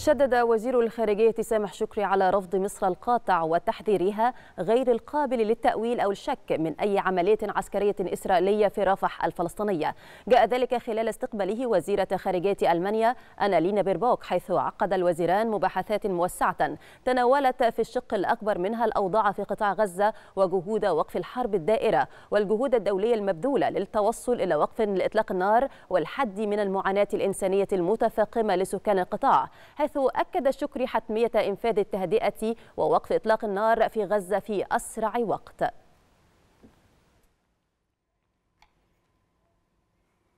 شدد وزير الخارجية سامح شكري على رفض مصر القاطع وتحذيرها غير القابل للتأويل أو الشك من أي عملية عسكرية إسرائيلية في رفح الفلسطينية جاء ذلك خلال استقباله وزيرة خارجية ألمانيا أنالينا بيربوك حيث عقد الوزيران مباحثات موسعة تناولت في الشق الأكبر منها الأوضاع في قطاع غزة وجهود وقف الحرب الدائرة والجهود الدولية المبذولة للتوصل إلى وقف لإطلاق النار والحد من المعاناة الإنسانية المتفاقمة لسكان القطاع حيث حيث أكد الشكر حتمية إنفاذ التهدئة ووقف إطلاق النار في غزة في أسرع وقت